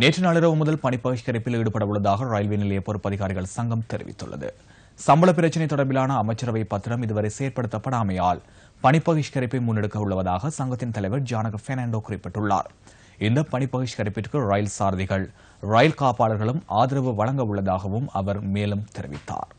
நேற்று நள்ளிரவு முதல் பணி பகிஷ்கரிப்பில் ஈடுபட உள்ளதாக ரயில்வே நிலைய பொறுப்பதிகாரிகள் சங்கம் தெரிவித்துள்ளது சம்பள பிரச்சினை தொடர்பிலான அமைச்சரவை பத்திரம் இதுவரை செயற்படுத்தப்படாமையால் பணி பகிஷ்கரிப்பை முன்னெடுக்க உள்ளதாக சங்கத்தின் தலைவர் ஜானக பெர்னாண்டோ குறிப்பிட்டுள்ளார் இந்த பணி பகிஷ்கரிப்பிற்கு ரயில் சாரதிகள் ரயில் காப்பாளர்களும் ஆதரவு வழங்க உள்ளதாகவும் அவர் மேலும் தெரிவித்தார்